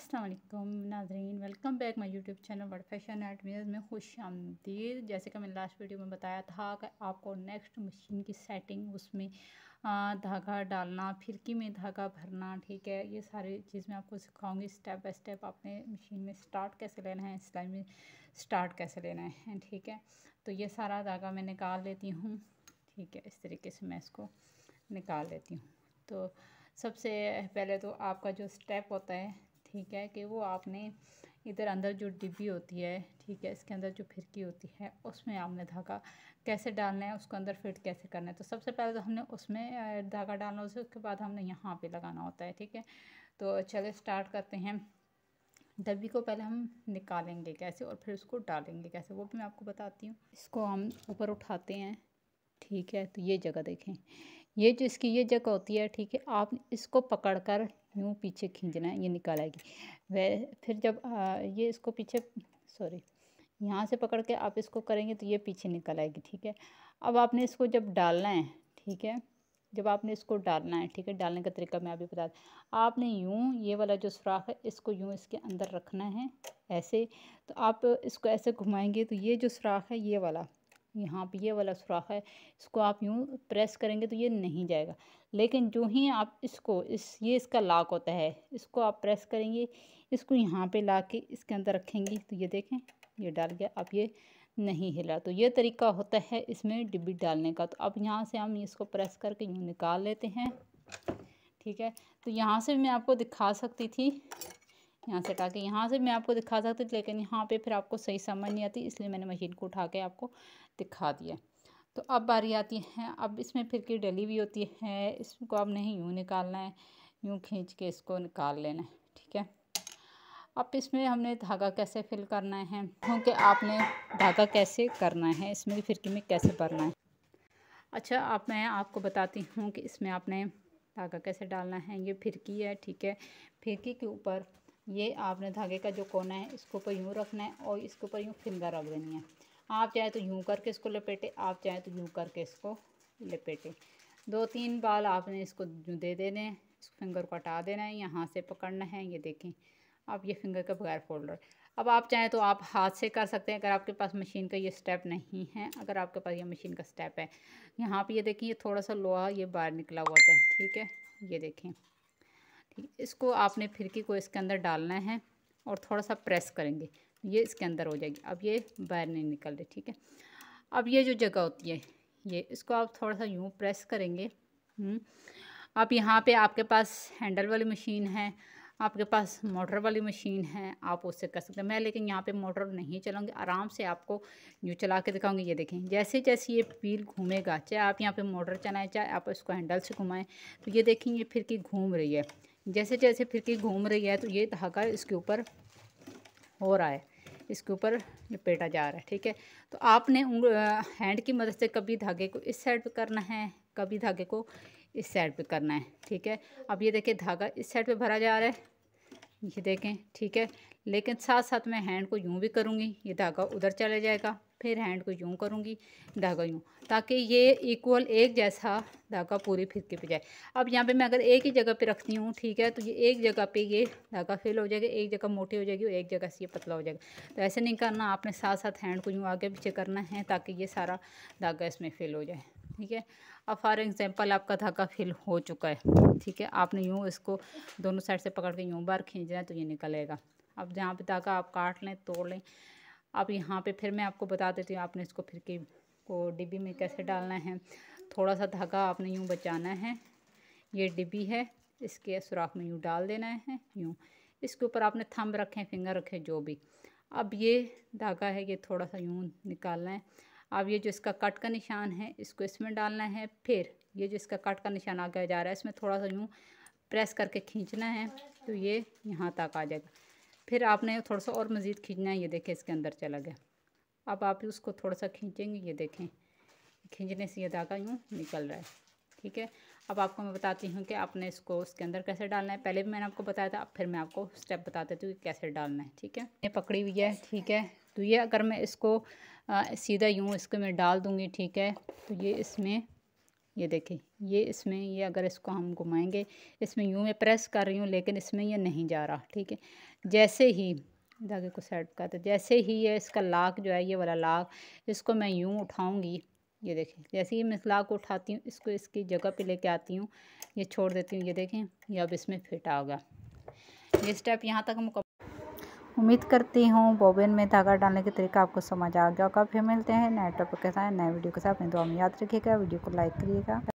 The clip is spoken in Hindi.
असलम नाजरीन welcome back my YouTube channel word fashion at मीज में खुश आमदीद जैसे कि मैंने लास्ट वीडियो में बताया था कि आपको नेक्स्ट मशीन की सेटिंग उसमें धागा डालना फिरकी में धागा भरना ठीक है ये सारी चीज़ मैं आपको सिखाऊंगी स्टेप बाय स्टेप आपने मशीन में स्टार्ट कैसे लेना है सिलाई में स्टार्ट कैसे लेना है ठीक है तो ये सारा धागा मैं निकाल लेती हूँ ठीक है इस तरीके से मैं इसको निकाल लेती हूँ तो सबसे पहले तो आपका जो स्टेप होता है ठीक है कि वो आपने इधर अंदर जो डिब्बी होती है ठीक है इसके अंदर जो फिरकी होती है उसमें आपने धागा कैसे डालना है उसको अंदर फिट कैसे करना है तो सबसे पहले तो हमने उसमें धागा डालना होता है उसके बाद हमने यहाँ पे लगाना होता है ठीक है तो चले स्टार्ट करते हैं डब्बी को पहले हम निकालेंगे कैसे और फिर उसको डालेंगे कैसे वो भी मैं आपको बताती हूँ इसको हम ऊपर उठाते हैं ठीक है तो ये जगह देखें ये जो इसकी ये जगह होती है ठीक है आप इसको पकड़ कर यूँ पीछे खींचना है ये निकाल आएगी वह फिर जब आ, ये इसको पीछे सॉरी यहाँ से पकड़ के आप इसको करेंगे तो ये पीछे निकल आएगी ठीक है अब आपने इसको जब डालना है ठीक है जब आपने इसको डालना है ठीक है डालने का तरीका मैं अभी बता दूँ आपने यूँ ये वाला जो सुराख है इसको यूँ इसके अंदर रखना है ऐसे तो आप इसको ऐसे घुमाएंगे तो ये जो सुराख है ये वाला यहाँ पे ये वाला सुराख है इसको आप यूँ प्रेस करेंगे तो ये नहीं जाएगा लेकिन जो ही आप इसको इस ये इसका लॉक होता है इसको आप प्रेस करेंगे इसको यहाँ पे ला के इसके अंदर रखेंगे तो ये देखें ये डाल गया अब ये नहीं हिला तो ये तरीका होता है इसमें डिब्बी डालने का तो अब यहाँ से हम इसको प्रेस करके यूँ निकाल लेते हैं ठीक है तो यहाँ से मैं आपको दिखा सकती थी यहाँ से हटा के यहाँ से मैं आपको दिखा सकती थी लेकिन यहाँ पे फिर आपको सही समझ नहीं आती इसलिए मैंने मशीन को उठा के आपको दिखा दिया तो अब बारी आती है अब इसमें फिर की डली हुई होती है इसको अब नहीं यूँ निकालना है यूँ खींच के इसको निकाल लेना है ठीक है अब इसमें हमने धागा कैसे फिल करना है क्योंकि आपने धागा कैसे करना है इसमें फिरकी में कैसे भरना है अच्छा अब मैं आपको बताती हूँ कि इसमें आपने धागा कैसे डालना है ये फिरकी है ठीक है फिरकी के ऊपर ये आपने धागे का जो कोना है इसके ऊपर यूँ रखना है और इसके ऊपर यूँ फिंगर रख देनी है आप चाहें तो यूँ करके इसको लपेटे आप चाहें तो यूँ करके इसको लपेटे दो तीन बाल आपने इसको दे देने हैं फिंगर को हटा देना है यहाँ से पकड़ना है ये देखें आप ये फिंगर के बगैर फोल्डर अब आप चाहें तो आप हाथ से कर सकते हैं अगर आपके पास मशीन का ये स्टेप नहीं है अगर आपके पास ये मशीन का स्टेप है यहाँ पे ये देखें ये थोड़ा सा लोहा ये बाहर निकला हुआ था ठीक है ये देखें ठीक इसको आपने फिरकी को इसके अंदर डालना है और थोड़ा सा प्रेस करेंगे ये इसके अंदर हो जाएगी अब ये बाहर नहीं निकल रही ठीक है अब ये जो जगह होती है ये इसको आप थोड़ा सा यूँ प्रेस करेंगे आप हम्म। यहाँ पे आपके पास हैंडल वाली मशीन है आपके पास मोटर वाली मशीन है आप उससे कर सकते हैं मैं लेकिन यहाँ पे मोटर नहीं चलाऊंगी आराम से आपको यूँ चला के दिखाऊँगी ये देखें जैसे जैसे ये पील घूमेगा चाहे आप यहाँ पे मोटर चलाएं चाहे आप इसको हैंडल से घुमाएं तो ये देखें ये फिर की घूम रही है जैसे जैसे फिरकी घूम रही है तो ये धागा इसके ऊपर हो रहा है इसके ऊपर लपेटा जा रहा है ठीक है तो आपने हैंड की मदद से कभी धागे को इस साइड पे करना है कभी धागे को इस साइड पे करना है ठीक है अब ये देखें धागा इस साइड पे भरा जा रहा है ये देखें ठीक है लेकिन साथ साथ मैं हैंड को यूं भी करूँगी ये धागा उधर चला जाएगा फिर हैंड को यूं करूँगी धागा यूं ताकि ये इक्वल एक जैसा धागा पूरी फिरके पे जाए अब यहाँ पे मैं अगर एक ही जगह पे रखती हूँ ठीक है तो ये एक जगह पे ये धागा फेल हो जाएगा एक जगह मोटी हो जाएगी और एक जगह से ये पतला हो जाएगा तो ऐसे नहीं करना आपने साथ साथ हैंड को यूँ आगे पीछे करना है ताकि ये सारा धागा इसमें फेल हो जाए ठीक है अब फॉर एग्ज़ाम्पल आपका धागा फेल हो चुका है ठीक है आपने यूँ इसको दोनों साइड से पकड़ के यूँ बार खींचना है तो ये निकलेगा अब जहाँ पे धागा आप काट लें तोड़ लें अब यहाँ पे फिर मैं आपको बता देती हूँ आपने इसको फिर के को डिब्बी में कैसे डालना है थोड़ा सा धागा आपने यूँ बचाना है ये डिब्बी है इसके सुराख में यूँ डाल देना है यूँ इसके ऊपर आपने थंब रखें फिंगर रखें जो भी अब ये धागा है ये थोड़ा सा यूँ निकालना है अब ये जो इसका कट का निशान है इसको इसमें डालना है फिर ये जो इसका कट का निशान आगे जा रहा है इसमें थोड़ा सा यूँ प्रेस करके खींचना है तो ये यहाँ तक आ जाएगा फिर आपने थोड़ा सा और मज़ीद खींचना है ये देखें इसके अंदर चला गया अब आप उसको थोड़ा सा खींचेंगे ये देखें खींचने से ये धागा यूँ निकल रहा है ठीक है अब आपको मैं बताती हूँ कि आपने इसको उसके अंदर कैसे डालना है पहले भी मैंने आपको बताया था अब फिर मैं आपको स्टेप बता देती हूँ कि कैसे डालना है ठीक है ये पकड़ी हुई है ठीक है तो ये अगर मैं इसको आ, सीधा यूँ इसको मैं डाल दूँगी ठीक है तो ये इसमें ये देखें ये इसमें ये अगर इसको हम घुमाएंगे इसमें यूँ मैं प्रेस कर रही हूँ लेकिन इसमें ये नहीं जा रहा ठीक है जैसे ही धागे को सेट करते जैसे ही ये इसका लाक जो है ये वाला लाक इसको मैं यूँ उठाऊँगी ये देखें जैसे ही मैं इस लाक को उठाती हूँ इसको इसकी जगह पर लेके आती हूँ ये छोड़ देती हूँ ये देखें ये अब इसमें फिट आ गया ये स्टेप यहाँ तक मुकम्मल उम्मीद करती हूँ बॉबिन में धागा डालने के तरीका आपको समझ आ गया होगा फिर मिलते हैं नए टॉपिक के साथ नए वीडियो के साथ अपनी दुआ में याद रखिएगा वीडियो को लाइक करिएगा